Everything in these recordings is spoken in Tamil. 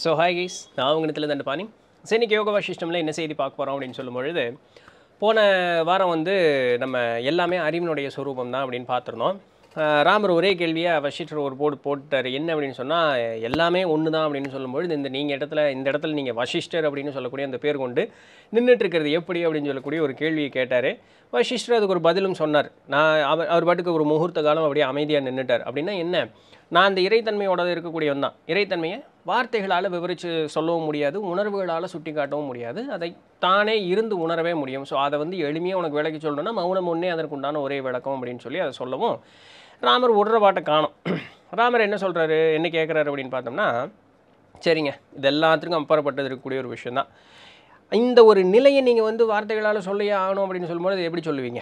ஸோ ஹாய் கைஸ் நான் உங்கள் இடத்துல தண்டு பாணி சரி யோகா வாசிஷ்டமில் என்ன செய்தி பார்க்க போகிறோம் அப்படின்னு சொல்லும் பொழுது போன வாரம் வந்து நம்ம எல்லாமே அறிவினுடைய சுரூபம் தான் அப்படின்னு பார்த்துருந்தோம் ராமர் ஒரே கேள்வியாக வசிஷ்டர் ஒரு போர்டு போட்டார் என்ன அப்படின்னு சொன்னால் எல்லாமே ஒன்று தான் அப்படின்னு சொல்லும்பொழுது இந்த நீங்கள் இடத்துல இந்த இடத்துல நீங்கள் வசிஷ்டர் அப்படின்னு சொல்லக்கூடிய அந்த பேர் கொண்டு நின்றுட்டுருக்கிறது எப்படி அப்படின்னு சொல்லக்கூடிய ஒரு கேள்வியை கேட்டார் வசிஷ்டர் அதுக்கு ஒரு பதிலும் சொன்னார் நான் அவர் அவர் பாட்டுக்கு ஒரு முகூர்த்த காலம் அப்படியே அமைதியாக நின்றுட்டார் அப்படின்னா என்ன நான் அந்த இறைத்தன்மையோட இருக்கக்கூடியவன் தான் இறைத்தன்மையை வார்த்தைகளால் விவரித்து சொல்லவும் முடியாது உணர்வுகளால் சுட்டி காட்டவும் முடியாது அதை தானே இருந்து உணரவே முடியும் ஸோ அதை வந்து எளிமையாக உனக்கு விளக்கி சொல்லணும்னா மௌனம் ஒன்றே அதற்குண்டான ஒரே விளக்கம் அப்படின்னு சொல்லி அதை சொல்லவும் ராமர் விடுற பாட்டை காணும் ராமர் என்ன சொல்கிறாரு என்ன கேட்குறாரு அப்படின்னு பார்த்தோம்னா சரிங்க இது எல்லாத்துக்கும் அப்பாற்பட்டது இருக்கக்கூடிய ஒரு விஷயந்தான் இந்த ஒரு நிலையை நீங்கள் வந்து வார்த்தைகளால் சொல்லியே ஆகணும் அப்படின்னு சொல்லும்போது எப்படி சொல்லுவீங்க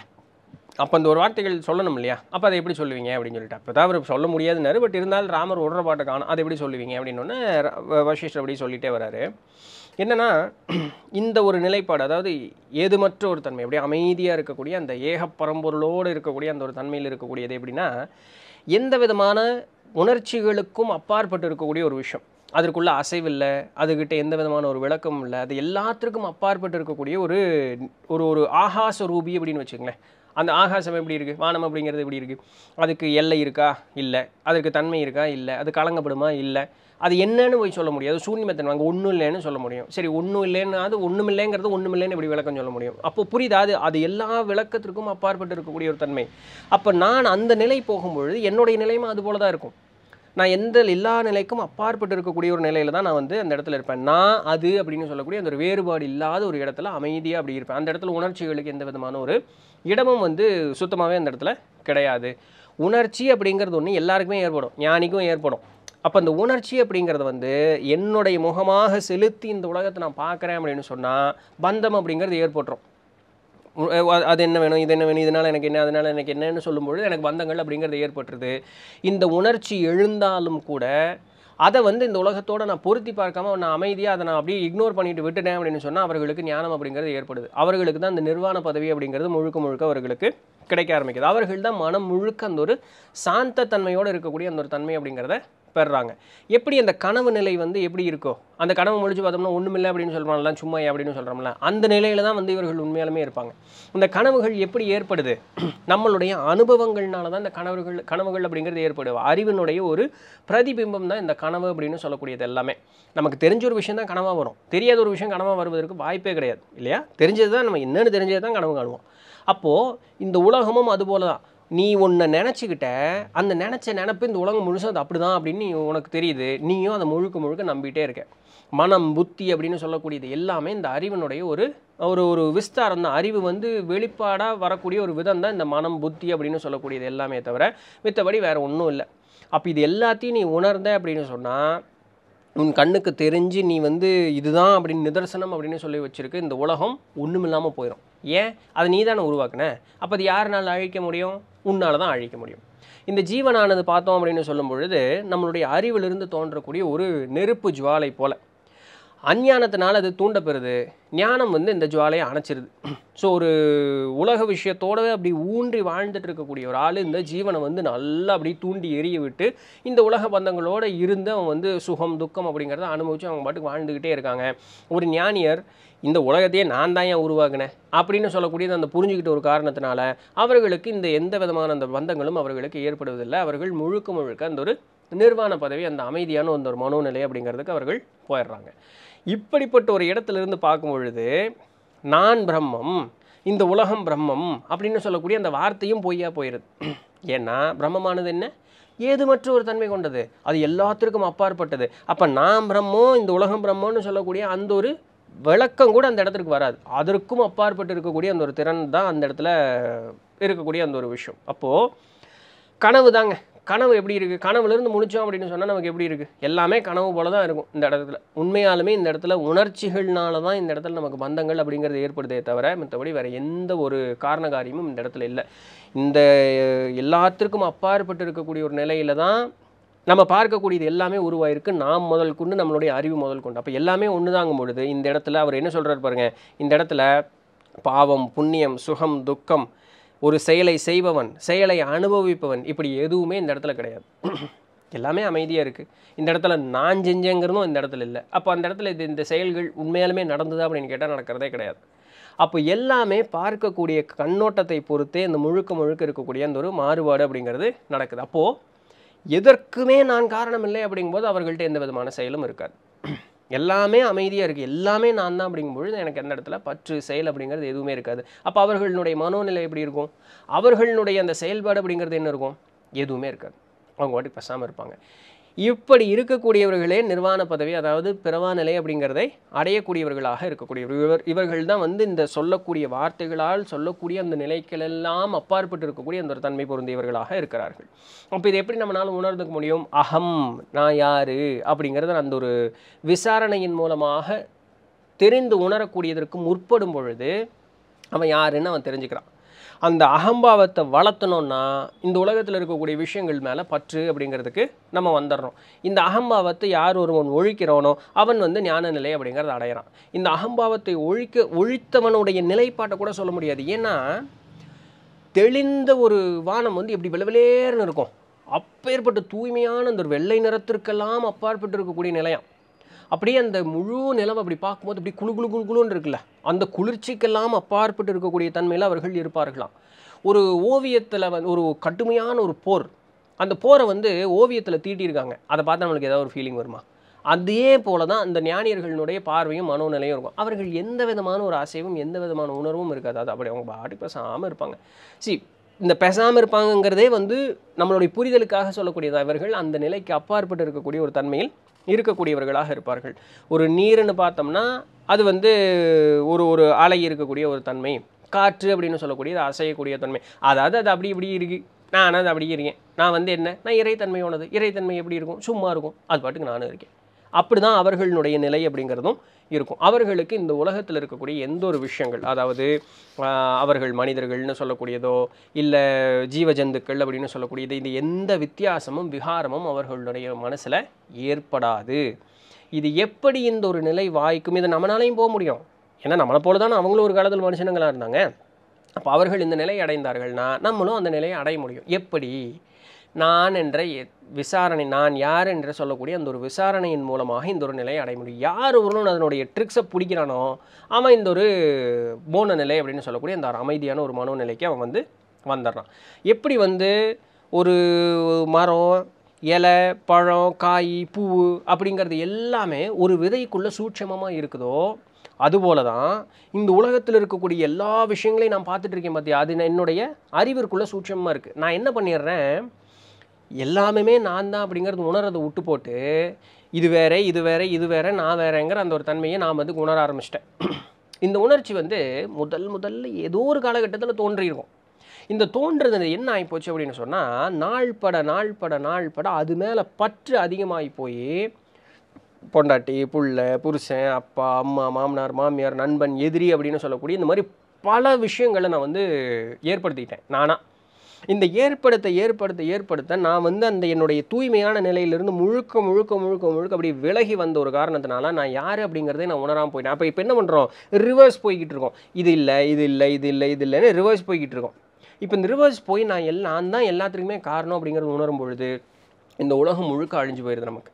அப்போ அந்த ஒரு வார்த்தைகள் சொல்லணும் இல்லையா அப்போ அதை எப்படி சொல்லுவீங்க அப்படின்னு சொல்லிட்டு அப்போ தான் அவர் சொல்ல முடியாதுனாரு பட் இருந்தாலும் ராமர் பாட்டை காணும் அதை எப்படி சொல்லுவீங்க அப்படின்னு ஒன்று வசிஷ்டர் அப்படி சொல்லிகிட்டே வராரு என்னென்னா இந்த ஒரு நிலைப்பாடு அதாவது ஏதுமற்ற ஒரு தன்மை அப்படியே அமைதியாக இருக்கக்கூடிய அந்த ஏக பரம்பொருளோடு இருக்கக்கூடிய அந்த ஒரு தன்மையில் இருக்கக்கூடியது எப்படின்னா எந்த விதமான உணர்ச்சிகளுக்கும் அப்பாற்பட்டு இருக்கக்கூடிய ஒரு விஷயம் அதற்குள்ளே அசைவில்லை அதுக்கிட்ட எந்த விதமான ஒரு விளக்கமும் இல்லை அது எல்லாத்திற்கும் அப்பாற்பட்டு இருக்கக்கூடிய ஒரு ஒரு ஒரு ஆகாச ரூபி அப்படின்னு வச்சுக்கோங்களேன் அந்த ஆகாசம் எப்படி இருக்குது வானம் அப்படிங்கிறது எப்படி இருக்குது அதுக்கு எல்லை இருக்கா இல்லை அதுக்கு தன்மை இருக்கா இல்லை அது கலங்கப்படுமா இல்லை அது என்னன்னு போய் சொல்ல முடியாது சூன்யமத்தன் அங்கே ஒன்றும் இல்லைன்னு சொல்ல முடியும் சரி ஒன்றும் இல்லைன்னா அது ஒன்றும் இல்லைங்கிறது ஒன்றும் இல்லைன்னு இப்படி விளக்கம் சொல்ல முடியும் அப்போ புரியுதா அது அது எல்லா விளக்கத்திற்கும் அப்பாற்பட்டு இருக்கக்கூடிய ஒரு தன்மை அப்போ நான் அந்த நிலை போகும்பொழுது என்னுடைய நிலையும் அது போல தான் இருக்கும் நான் எந்த எல்லா நிலைக்கும் அப்பாற்பட்டு இருக்கக்கூடிய ஒரு நிலையில் தான் நான் வந்து அந்த இடத்துல இருப்பேன் நான் அது அப்படின்னு சொல்லக்கூடிய அந்த ஒரு வேறுபாடு இல்லாத ஒரு இடத்துல அமைதியாக அப்படி இருப்பேன் அந்த இடத்துல உணர்ச்சிகளுக்கு எந்த விதமான ஒரு இடமும் வந்து சுத்தமாகவே அந்த இடத்துல கிடையாது உணர்ச்சி அப்படிங்கிறது ஒன்று எல்லாருக்குமே ஏற்படும் ஞானிக்கும் ஏற்படும் அப்போ அந்த உணர்ச்சி அப்படிங்கிறது வந்து என்னுடைய முகமாக செலுத்தி இந்த உலகத்தை நான் பார்க்குறேன் அப்படின்னு சொன்னால் பந்தம் அப்படிங்கிறது ஏற்பட்டுரும் அது என்ன வேணும் இது என்ன வேணும் இதனால் எனக்கு என்ன அதனால் எனக்கு என்னன்னு சொல்லும்பொழுது எனக்கு பந்தங்கள் அப்படிங்கிறது ஏற்பட்டுருது இந்த உணர்ச்சி எழுந்தாலும் கூட அதை வந்து இந்த உலகத்தோடு நான் பொருத்தி பார்க்காம நான் அமைதியாக அதை நான் அப்படியே இக்னோர் பண்ணிட்டு விட்டுட்டேன் அப்படின்னு சொன்னால் அவர்களுக்கு ஞானம் அப்படிங்கிறது ஏற்படுது அவர்களுக்கு தான் இந்த நிர்வாண பதவி அப்படிங்கிறது முழுக்க முழுக்க அவர்களுக்கு கிடைக்க ஆரம்பிக்குது அவர்கள் தான் மனம் முழுக்க அந்த ஒரு சாந்த தன்மையோடு இருக்கக்கூடிய அந்த ஒரு தன்மை அப்படிங்கிறத பெறாங்க எப்படி அந்த கனவு நிலை வந்து எப்படி இருக்கோ அந்த கனவு முடிச்சு பார்த்தோம்னா ஒன்றுமில்லை அப்படின்னு சொல்கிறோம்ல சும்மா அப்படின்னு சொல்கிறோம்ல அந்த நிலையில் தான் வந்து இவர்கள் உண்மையாலுமே இருப்பாங்க இந்த கனவுகள் எப்படி ஏற்படுது நம்மளுடைய அனுபவங்கள்னால தான் இந்த கனவுகள் கனவுகள் அப்படிங்கிறது ஏற்படுது அறிவினுடைய ஒரு பிரதிபிம்பம் தான் இந்த கனவு அப்படின்னு சொல்லக்கூடியது எல்லாமே நமக்கு தெரிஞ்ச ஒரு விஷயம் தான் கனவாக வரும் தெரியாத ஒரு விஷயம் கனவாக வருவதற்கு வாய்ப்பே கிடையாது இல்லையா தெரிஞ்சது தான் நம்ம என்னென்னு தெரிஞ்சது தான் கனவு காணுவோம் அப்போது இந்த உலகமும் அதுபோல தான் நீ ஒன்று நினச்சிக்கிட்ட அந்த நினச்ச நினப்பு இந்த உலகம் முழுசும் அது அப்படி தான் அப்படின்னு உனக்கு தெரியுது நீயும் அதை முழுக்க முழுக்க நம்பிகிட்டே இருக்க மனம் புத்தி அப்படின்னு சொல்லக்கூடியது எல்லாமே இந்த அறிவினுடைய ஒரு ஒரு ஒரு விஸ்தாரம் தான் அறிவு வந்து வெளிப்பாடாக வரக்கூடிய ஒரு விதம் தான் இந்த மனம் புத்தி அப்படின்னு சொல்லக்கூடியது எல்லாமே தவிர மித்தபடி வேறு ஒன்றும் இல்லை அப்போ இது எல்லாத்தையும் நீ உணர்ந்த அப்படின்னு சொன்னால் உன் கண்ணுக்கு தெரிஞ்சு நீ வந்து இதுதான் அப்படின்னு நிதர்சனம் அப்படின்னு சொல்லி வச்சுருக்கு இந்த உலகம் ஒன்றுமில்லாமல் போயிடும் ஏன் அதை நீ தானே உருவாக்குன அப்போ அது யாருனால் அழிக்க முடியும் உன்னால் தான் அழிக்க முடியும் இந்த ஜீவனானது பார்த்தோம் அப்படின்னு சொல்லும் பொழுது நம்மளுடைய அறிவிலிருந்து தோன்றக்கூடிய ஒரு நெருப்பு ஜுவாலை போல் அஞ்ஞானத்தினால் அது தூண்டப்பெறுது ஞானம் வந்து இந்த ஜுவாலையை அணைச்சிருது ஸோ ஒரு உலக விஷயத்தோடவே அப்படி ஊன்றி வாழ்ந்துட்டு இருக்கக்கூடிய ஒரு ஆள் இந்த ஜீவனை வந்து நல்லா அப்படி தூண்டி எரிய விட்டு இந்த உலக பந்தங்களோடு இருந்து அவன் வந்து சுகம் துக்கம் அப்படிங்கிறத அனுபவித்து அவங்க பாட்டுக்கு வாழ்ந்துக்கிட்டே இருக்காங்க ஒரு ஞானியர் இந்த உலகத்தையே நான் தான் ஏன் உருவாகினேன் அப்படின்னு சொல்லக்கூடியது அந்த புரிஞ்சுக்கிட்ட ஒரு காரணத்தினால அவர்களுக்கு இந்த எந்த விதமான அந்த பந்தங்களும் அவர்களுக்கு ஏற்படுவதில்லை அவர்கள் முழுக்க முழுக்க அந்த ஒரு நிர்வாண பதவி அந்த அமைதியான அந்த ஒரு மனோநிலை அப்படிங்கிறதுக்கு அவர்கள் போயிடுறாங்க இப்படிப்பட்ட ஒரு இடத்துலேருந்து பார்க்கும் பொழுது நான் பிரம்மம் இந்த உலகம் பிரம்மம் அப்படின்னு சொல்லக்கூடிய அந்த வார்த்தையும் பொய்யா போயிடுது ஏன்னா பிரம்மமானது என்ன ஏதுமற்ற ஒரு தன்மை கொண்டது அது எல்லாத்திற்கும் அப்பாற்பட்டது அப்போ நான் பிரம்மோ இந்த உலகம் பிரம்மோன்னு சொல்லக்கூடிய அந்த ஒரு விளக்கம் கூட அந்த இடத்துக்கு வராது அதற்கும் அப்பாற்பட்டு இருக்கக்கூடிய அந்த ஒரு திறன் தான் அந்த இடத்துல இருக்கக்கூடிய அந்த ஒரு விஷயம் அப்போது கனவு தாங்க கனவு எப்படி இருக்குது கனவுலேருந்து முடித்தோம் அப்படின்னு சொன்னால் நமக்கு எப்படி இருக்குது எல்லாமே கனவு போல தான் இருக்கும் இந்த இடத்துல உண்மையாலுமே இந்த இடத்துல உணர்ச்சிகள்னால தான் இந்த இடத்துல நமக்கு பந்தங்கள் அப்படிங்கிறது ஏற்படுதே தவிர மற்றபடி வேறு எந்த ஒரு காரணகாரியமும் இந்த இடத்துல இல்லை இந்த எல்லாத்திற்கும் அப்பாற்பட்டு இருக்கக்கூடிய ஒரு நிலையில் தான் நம்ம பார்க்கக்கூடியது எல்லாமே உருவாயிருக்கு நாம் முதல் கொண்டு நம்மளுடைய அறிவு முதல் கொண்டு அப்போ எல்லாமே ஒன்று தாங்கும் பொழுது இந்த இடத்துல அவர் என்ன சொல்கிறார் பாருங்கள் இந்த இடத்துல பாவம் புண்ணியம் சுகம் துக்கம் ஒரு செயலை செய்பவன் செயலை அனுபவிப்பவன் இப்படி எதுவுமே இந்த இடத்துல கிடையாது எல்லாமே அமைதியாக இருக்குது இந்த இடத்துல நான் செஞ்சேங்கிறதும் இந்த இடத்துல இல்லை அப்போ அந்த இடத்துல இது இந்த செயல்கள் உண்மையாலுமே நடந்ததா அப்படின்னு கேட்டால் நடக்கிறதே கிடையாது அப்போ எல்லாமே பார்க்கக்கூடிய கண்ணோட்டத்தை பொறுத்தே இந்த முழுக்க முழுக்க இருக்கக்கூடிய அந்த ஒரு மாறுபாடு அப்படிங்கிறது நடக்குது அப்போது எதற்குமே நான் காரணம் இல்லை அப்படிங்கும்போது அவர்கள்ட்ட எந்த விதமான செயலும் இருக்காது எல்லாமே அமைதியாக இருக்குது எல்லாமே நான் தான் அப்படிங்கும்பொழுது எனக்கு அந்த இடத்துல பற்று செயல் அப்படிங்கிறது எதுவுமே இருக்காது அப்போ அவர்களுடைய மனோநிலை எப்படி இருக்கும் அவர்களுடைய அந்த செயல்பாடு அப்படிங்கிறது என்ன இருக்கும் எதுவுமே இருக்காது அவங்க வாட்டி பேசாமல் இருப்பாங்க இப்படி இருக்கக்கூடியவர்களே நிர்வாண பதவி அதாவது பிறவா நிலை அப்படிங்கிறதை அடையக்கூடியவர்களாக இருக்கக்கூடியவர் இவர் இவர்கள் தான் வந்து இந்த சொல்லக்கூடிய வார்த்தைகளால் சொல்லக்கூடிய அந்த நிலைகளெல்லாம் அப்பாற்பட்டு இருக்கக்கூடிய அந்த ஒரு தன்மை பொருந்தியவர்களாக இருக்கிறார்கள் அப்போ இது எப்படி நம்மளால் உணர்ந்துக்க முடியும் அகம் நான் யார் அப்படிங்கிறத அந்த ஒரு விசாரணையின் மூலமாக தெரிந்து உணரக்கூடியதற்கு முற்படும் பொழுது அவன் யாருன்னு அவன் தெரிஞ்சுக்கிறான் அந்த அகம்பாவத்தை வளர்த்தணும்னா இந்த உலகத்தில் இருக்கக்கூடிய விஷயங்கள் மேலே பற்று அப்படிங்கிறதுக்கு நம்ம வந்துடுறோம் இந்த அகம்பாவத்தை யார் ஒருவன் ஒழிக்கிறானோ அவன் வந்து ஞான நிலை அப்படிங்கிறத அடையிறான் இந்த அகம்பாவத்தை ஒழிக்க ஒழித்தவனுடைய நிலைப்பாட்டை கூட சொல்ல முடியாது ஏன்னா தெளிந்த ஒரு வானம் வந்து எப்படி விளவிலேருன்னு இருக்கும் அப்பேற்பட்டு தூய்மையான அந்த ஒரு வெள்ளை நிறத்திற்கெல்லாம் அப்பாற்பட்டு இருக்கக்கூடிய நிலையம் அப்படியே அந்த முழு நிலவு அப்படி பார்க்கும்போது அப்படி குழு குழு குழு குழுன்னு இருக்குல்ல அந்த குளிர்ச்சிக்கெல்லாம் அப்பாற்பட்டு இருக்கக்கூடிய தன்மையில் அவர்கள் இருப்பார்களாம் ஒரு ஓவியத்தில் வந்து ஒரு கடுமையான ஒரு போர் அந்த போரை வந்து ஓவியத்தில் தீட்டியிருக்காங்க அதை பார்த்து நம்மளுக்கு ஏதாவது ஒரு ஃபீலிங் வருமா அதே போல தான் அந்த ஞானியர்களுடைய பார்வையும் மனோநிலையும் இருக்கும் அவர்கள் எந்த விதமான ஒரு அசைவும் எந்த விதமான உணர்வும் இருக்காது அது அப்படி அவங்க பாட்டு பேசாமல் இருப்பாங்க சி இந்த பேசாமல் இருப்பாங்கங்கிறதே வந்து நம்மளுடைய புரிதலுக்காக சொல்லக்கூடியதாக இவர்கள் அந்த நிலைக்கு அப்பாற்பட்டு இருக்கக்கூடிய ஒரு தன்மையில் இருக்கக்கூடியவர்களாக இருப்பார்கள் ஒரு நீர்னு பார்த்தோம்னா அது வந்து ஒரு ஒரு அலை இருக்கக்கூடிய ஒரு தன்மை காற்று அப்படின்னு சொல்லக்கூடியது அசையக்கூடிய தன்மை அதாவது அது அப்படி இப்படி இருக்கு நான் அது அப்படி இருக்கேன் நான் வந்து என்ன நான் இறைத்தன்மையோனது இறைத்தன்மை எப்படி இருக்கும் சும்மா இருக்கும் அது பாட்டுக்கு நானும் இருக்கேன் அப்படி தான் அவர்களுடைய நிலை அப்படிங்கிறதும் இருக்கும் அவர்களுக்கு இந்த உலகத்தில் இருக்கக்கூடிய எந்த ஒரு விஷயங்கள் அதாவது அவர்கள் மனிதர்கள்னு சொல்லக்கூடியதோ இல்லை ஜீவஜந்துக்கள் அப்படின்னு சொல்லக்கூடியது இது எந்த வித்தியாசமும் விகாரமும் அவர்களுடைய மனசில் ஏற்படாது இது எப்படி இந்த ஒரு நிலை வாய்க்கும் இது நம்மளாலையும் போக முடியும் ஏன்னா நம்மளை போல தான் அவங்களும் ஒரு காலத்தில் மனுஷனங்களாக இருந்தாங்க அப்போ அவர்கள் இந்த நிலையை அடைந்தார்கள்னா நம்மளும் அந்த நிலையை அடைய முடியும் எப்படி நான் என்ற விசாரணை நான் யார் என்று சொல்லக்கூடிய அந்த ஒரு விசாரணையின் மூலமாக இந்த ஒரு நிலையை அடைய முடியும் யார் ஒருவனும் அதனுடைய ட்ரிக்ஸை பிடிக்கிறானோ அவன் இந்த ஒரு போன நிலை அப்படின்னு சொல்லக்கூடிய அந்த ஒரு அமைதியான ஒரு மனோநிலைக்கு அவன் வந்து வந்துடுறான் எப்படி வந்து ஒரு மரம் இலை பழம் காய் பூ அப்படிங்கிறது எல்லாமே ஒரு விதைக்குள்ளே சூட்சமமாக இருக்குதோ அதுபோல தான் இந்த உலகத்தில் இருக்கக்கூடிய எல்லா விஷயங்களையும் நான் பார்த்துட்ருக்கேன் பார்த்தியா அது என்னுடைய அறிவிற்குள்ளே சூட்சமாக இருக்குது நான் என்ன பண்ணிடுறேன் எல்லாமே நான் தான் அப்படிங்கிறது உணர்றதை விட்டு போட்டு இது வேறே இது வேற இது வேறே நான் வேறேங்கிற அந்த ஒரு தன்மையை நான் வந்து உணர ஆரம்பிச்சிட்டேன் இந்த உணர்ச்சி வந்து முதல் முதல்ல ஏதோ ஒரு காலகட்டத்தில் தோன்றியிருக்கும் இந்த தோன்றுறது என்ன ஆகிப்போச்சு அப்படின்னு சொன்னால் நாள் பட நாள் பட நாள் பட அது மேலே பற்று அதிகமாகி போய் பொண்டாட்டி புள்ள புருஷன் அப்பா அம்மா மாமனார் மாமியார் நண்பன் எதிரி அப்படின்னு சொல்லக்கூடிய இந்த மாதிரி பல விஷயங்களை நான் வந்து ஏற்படுத்திக்கிட்டேன் நானாக இந்த ஏற்படுத்த ஏற்படுத்த ஏற்படுத்த நான் வந்து அந்த என்னுடைய தூய்மையான நிலையிலிருந்து முழுக்க முழுக்க முழுக்க முழுக்க அப்படி விலகி வந்த ஒரு காரணத்தினால நான் யார் அப்படிங்கிறதே நான் உணராமல் போயிட்டேன் அப்போ இப்போ என்ன பண்ணுறோம் ரிவர்ஸ் போய்கிட்டு இருக்கோம் இது இல்லை இது இல்லை இது இல்லை இது இல்லைன்னு ரிவர்ஸ் போய்கிட்டு இருக்கோம் இப்போ இந்த ரிவர்ஸ் போய் நான் எல்லாம் நான் தான் எல்லாத்துக்குமே காரணம் அப்படிங்கிறது உணரும் பொழுது இந்த உலகம் முழுக்க அழிஞ்சு போயிடுது நமக்கு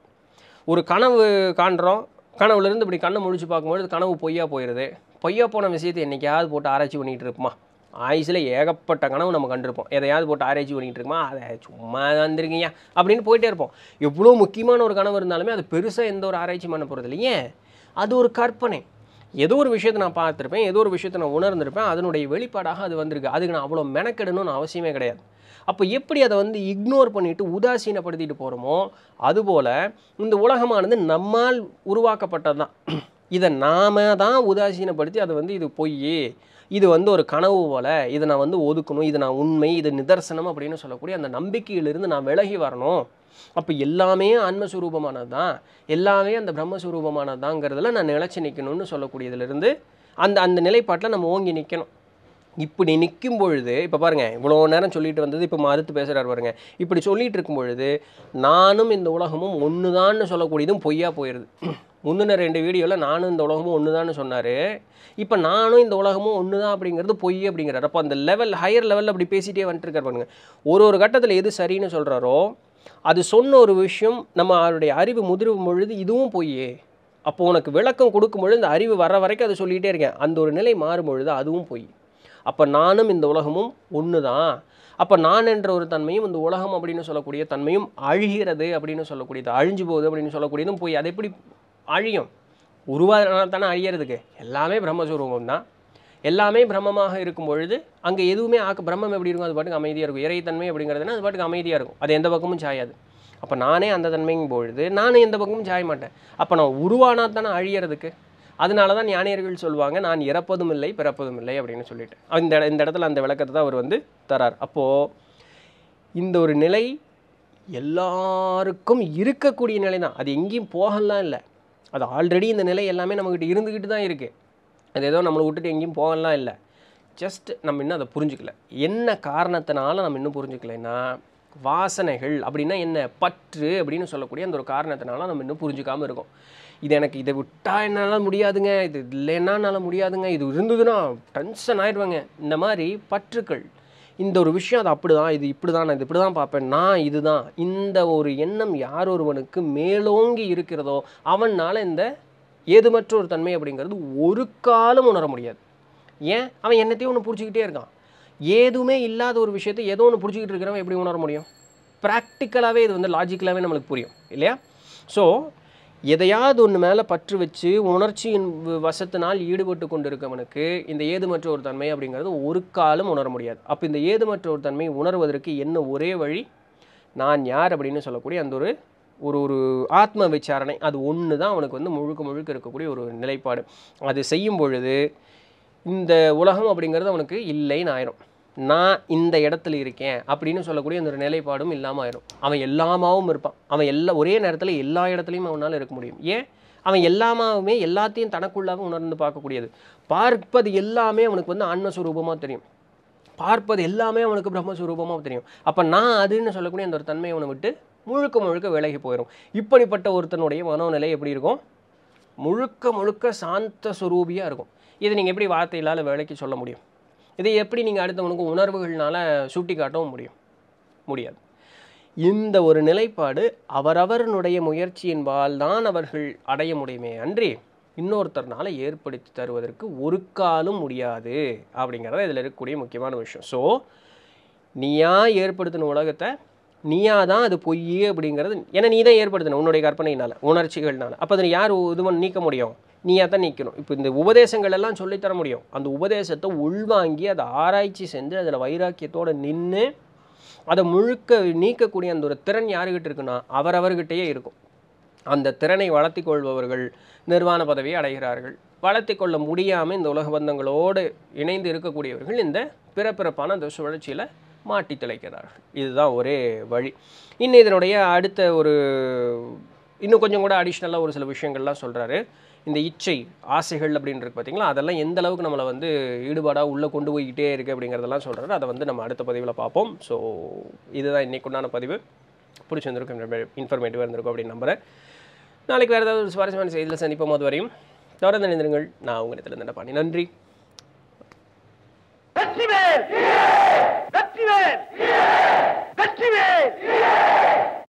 ஒரு கனவு காண்றோம் கனவுலேருந்து இப்படி கண்ணை முழிச்சு பார்க்கும்பொழுது கனவு பொய்யா போயிடுது பொய்யா போன விஷயத்தை என்றைக்காவது போட்டு ஆராய்ச்சி பண்ணிகிட்டு இருப்போமா ஆயுஸில் ஏகப்பட்ட கனவு நம்ம கண்டிருப்போம் எதையாவது போட்டு ஆராய்ச்சி பண்ணிகிட்டு இருக்குமா அதை சும்மா வந்துருக்கீங்க அப்படின்னு போயிட்டே இருப்போம் எவ்வளோ முக்கியமான ஒரு கனவு இருந்தாலுமே அது பெருசாக எந்த ஒரு ஆராய்ச்சி பண்ண போகிறது இல்லையே அது ஒரு கற்பனை ஏதோ ஒரு விஷயத்தை நான் பார்த்துருப்பேன் ஏதோ ஒரு விஷயத்தை நான் உணர்ந்திருப்பேன் அதனுடைய வெளிப்பாடாக அது வந்திருக்கு அதுக்கு நான் அவ்வளோ மெனக்கெடணும்னு அவசியமே கிடையாது அப்போ எப்படி அதை வந்து இக்னோர் பண்ணிவிட்டு உதாசீனப்படுத்திட்டு போகிறோமோ அதுபோல் இந்த உலகமானது நம்மால் உருவாக்கப்பட்டது தான் இதை நாம தான் உதாசீனப்படுத்தி அதை வந்து இது பொய் இது வந்து ஒரு கனவு போல் இதை நான் வந்து ஒதுக்கணும் இது நான் உண்மை இது நிதர்சனம் அப்படின்னு சொல்லக்கூடிய அந்த நம்பிக்கையிலிருந்து நான் விலகி வரணும் அப்போ எல்லாமே ஆன்மஸ்வரூபமானது தான் எல்லாமே அந்த பிரம்மஸ்வரூபமானது தாங்கிறதுல நான் நிலச்சி நிற்கணும்னு சொல்லக்கூடியதுலேருந்து அந்த அந்த நிலைப்பாட்டில் நம்ம ஓங்கி நிற்கணும் இப்படி நிற்கும் பொழுது இப்போ பாருங்கள் இவ்வளோ நேரம் சொல்லிட்டு வந்தது இப்போ மறுத்து பேசுகிறார் பாருங்க இப்படி சொல்லிகிட்டு இருக்கும் பொழுது நானும் இந்த உலகமும் ஒன்று தான்னு சொல்லக்கூடியதும் பொய்யா போயிடுது முந்தின ரெண்டு வீடியோவில் நானும் இந்த உலகமும் ஒன்று தான்னு சொன்னார் இப்போ நானும் இந்த உலகமும் ஒன்று தான் அப்படிங்கிறது பொய் அப்படிங்கிறார் அப்போ அந்த லெவல் ஹையர் லெவலில் அப்படி பேசிகிட்டே வந்துட்டுருக்கார் பாருங்க ஒரு ஒரு கட்டத்தில் எது சரின்னு சொல்கிறாரோ அது சொன்ன ஒரு விஷயம் நம்ம அவருடைய அறிவு முதிரும் பொழுது இதுவும் பொய்யே அப்போது உனக்கு விளக்கம் கொடுக்கும்பொழுது இந்த அறிவு வர வரைக்கும் அதை சொல்லிகிட்டே இருக்கேன் அந்த ஒரு நிலை மாறும்பொழுது அதுவும் பொய் அப்போ நானும் இந்த உலகமும் ஒன்று தான் அப்போ நான் என்ற ஒரு தன்மையும் இந்த உலகம் அப்படின்னு சொல்லக்கூடிய தன்மையும் அழிகிறது அப்படின்னு சொல்லக்கூடியது அழிஞ்சு போகுது அப்படின்னு சொல்லக்கூடியதும் போய் அதை எப்படி அழியும் உருவாதனால் தானே அழியிறதுக்கு எல்லாமே பிரம்மஸ்வரூபம் தான் எல்லாமே பிரம்மமாக இருக்கும் பொழுது அங்கே எதுவுமே ஆக்க பிரம்மம் எப்படி இருக்கும் அது பாட்டுக்கு அமைதியாக இருக்கும் இறைத்தன்மை அப்படிங்கிறதுனா அது பாட்டுக்கு அமைதியாக இருக்கும் அது எந்த பக்கமும் சாயாது அப்போ நானே அந்த தன்மைங்கும் பொழுது நானும் எந்த பக்கமும் சாய மாட்டேன் அப்போ நான் உருவானால் தானே அழியறதுக்கு அதனால தான் ஞானியர்கள் சொல்லுவாங்க நான் இறப்பதும் இல்லை பிறப்பதும் இல்லை அப்படின்னு சொல்லிட்டு இந்த இந்த இடத்துல அந்த விளக்கத்தை தான் அவர் வந்து தரார் அப்போது இந்த ஒரு நிலை எல்லாருக்கும் இருக்கக்கூடிய நிலை தான் அது எங்கேயும் போகலாம் இல்லை அது ஆல்ரெடி இந்த நிலை எல்லாமே நம்மக்கிட்ட இருந்துக்கிட்டு தான் இருக்குது அது ஏதோ நம்மளை விட்டுட்டு எங்கேயும் போகலாம் இல்லை ஜஸ்ட் நம்ம இன்னும் அதை புரிஞ்சுக்கல என்ன காரணத்தினால நம்ம இன்னும் புரிஞ்சுக்கலைன்னா வாசனைகள் அப்படின்னா என்ன பற்று அப்படின்னு சொல்லக்கூடிய அந்த ஒரு காரணத்தினால நம்ம இன்னும் புரிஞ்சுக்காமல் இருக்கோம் இது எனக்கு இதை விட்டால் என்னால் முடியாதுங்க இது இல்லைன்னா முடியாதுங்க இது இருந்ததுன்னா டென்ஷன் ஆகிடுவாங்க இந்த மாதிரி பற்றுக்கள் இந்த ஒரு விஷயம் அது அப்படி தான் இது இப்படி தான் நான் இது இப்படி தான் பார்ப்பேன் நான் இது தான் இந்த ஒரு எண்ணம் யார் ஒருவனுக்கு மேலோங்கி இருக்கிறதோ அவனால் இந்த ஏதுமற்ற ஒரு தன்மை அப்படிங்கிறது ஒரு காலம் உணர முடியாது ஏன் அவன் என்னத்தையும் ஒன்று பிடிச்சிக்கிட்டே இருக்கான் ஏதுமே இல்லாத ஒரு விஷயத்தை ஏதோ ஒன்று பிடிச்சிக்கிட்டு இருக்கிறவன் எப்படி உணர முடியும் ப்ராக்டிக்கலாகவே இது வந்து லாஜிக்கலாகவே நம்மளுக்கு புரியும் இல்லையா ஸோ எதையாவது ஒன்று மேலே பற்று வச்சு உணர்ச்சியின் வசத்தினால் ஈடுபட்டு கொண்டிருக்கவனுக்கு இந்த ஏதுமற்ற ஒரு தன்மை அப்படிங்கிறது ஒரு காலம் உணர முடியாது அப்போ இந்த ஏதுமற்ற ஒரு தன்மை உணர்வதற்கு என்ன ஒரே வழி நான் யார் அப்படின்னு சொல்லக்கூடிய அந்த ஒரு ஒரு ஒரு ஆத்ம விசாரணை அது ஒன்று தான் அவனுக்கு வந்து முழுக்க முழுக்க இருக்கக்கூடிய ஒரு நிலைப்பாடு அது செய்யும் பொழுது இந்த உலகம் அப்படிங்கிறது அவனுக்கு இல்லைன்னு ஆயிரும் நான் இந்த இடத்துல இருக்கேன் அப்படின்னு சொல்லக்கூடிய அந்த ஒரு நிலைப்பாடும் இல்லாமல் ஆயிரும் அவன் எல்லாமாவும் இருப்பான் அவன் எல்லா ஒரே நேரத்தில் எல்லா இடத்துலையும் அவனால் இருக்க முடியும் ஏன் அவன் எல்லாமாவுமே எல்லாத்தையும் தனக்குள்ளாக உணர்ந்து பார்க்கக்கூடியது பார்ப்பது எல்லாமே அவனுக்கு வந்து ஆன்மஸ்வரூபமாக தெரியும் பார்ப்பது எல்லாமே அவனுக்கு பிரம்மஸ்வரூபமாக தெரியும் அப்போ நான் அதுன்னு சொல்லக்கூடிய அந்த ஒரு தன்மையை அவனை விட்டு முழுக்க முழுக்க விலகி போயிடும் இப்படிப்பட்ட ஒருத்தனுடைய மனோநிலை எப்படி இருக்கும் முழுக்க முழுக்க சாந்த சுரூபியாக இருக்கும் இதை நீங்கள் எப்படி இல்லாத வேலைக்கு சொல்ல முடியும் இதை எப்படி நீங்கள் அடுத்தவனுக்கு உணர்வுகள்னால் சுட்டி காட்டவும் முடியும் முடியாது இந்த ஒரு நிலைப்பாடு அவரவருடைய முயற்சியின்பால் தான் அவர்கள் அடைய முடியுமே அன்றி இன்னொருத்தர்னால் ஏற்படுத்தி தருவதற்கு ஒரு காலும் முடியாது அப்படிங்கிறத இதில் இருக்கக்கூடிய முக்கியமான விஷயம் ஸோ நீயா ஏற்படுத்தின உலகத்தை நீயா தான் அது பொய் அப்படிங்கிறது ஏன்னா நீ தான் ஏற்படுத்தின உன்னுடைய கற்பனையினால் உணர்ச்சிகள்னால் அப்போ அதை யார் இது நீக்க முடியும் நீயாக தான் நிற்கணும் இப்போ இந்த உபதேசங்கள் எல்லாம் சொல்லித்தர முடியும் அந்த உபதேசத்தை உள்வாங்கி அதை ஆராய்ச்சி செஞ்சு அதில் வைராக்கியத்தோடு நின்று அதை முழுக்க நீக்கக்கூடிய அந்த ஒரு திறன் யாருக்கிட்ட இருக்குன்னா அவரவர்கிட்டயே இருக்கும் அந்த திறனை வளர்த்தி கொள்பவர்கள் நிர்வாண பதவியை அடைகிறார்கள் வளர்த்தி கொள்ள முடியாமல் இந்த உலக பந்தங்களோடு இணைந்து இருக்கக்கூடியவர்கள் இந்த பிறப்பிறப்பான அந்த சுழற்சியில் மாட்டி துளைக்கிறார்கள் இதுதான் ஒரே வழி இன்னும் இதனுடைய அடுத்த ஒரு இன்னும் கொஞ்சம் கூட அடிஷ்னலாக ஒரு சில விஷயங்கள்லாம் சொல்கிறாரு இந்த இச்சை ஆசைகள் அப்படின்னு இருக்கு பார்த்தீங்களா அதெல்லாம் எந்த அளவுக்கு நம்மளை வந்து ஈடுபாடாக உள்ளே கொண்டு போய்கிட்டே இருக்குது அப்படிங்கிறதெல்லாம் சொல்கிறாரு அதை வந்து நம்ம அடுத்த பதிவில் பார்ப்போம் ஸோ இதுதான் உண்டான பதிவு பிடிச்சிருந்துருக்கும் இன்ஃபர்மேட்டிவாக இருந்திருக்கும் அப்படின்னு நம்புகிறேன் நாளைக்கு வேறு ஏதாவது ஒரு சுவாரஸ்யமான செய்தியில் சந்திப்போம் அது வரையும் தொடர்ந்து நினைந்திருங்கள் நான் உங்களிடத்தில் இருந்த பாணி நன்றி Yeah!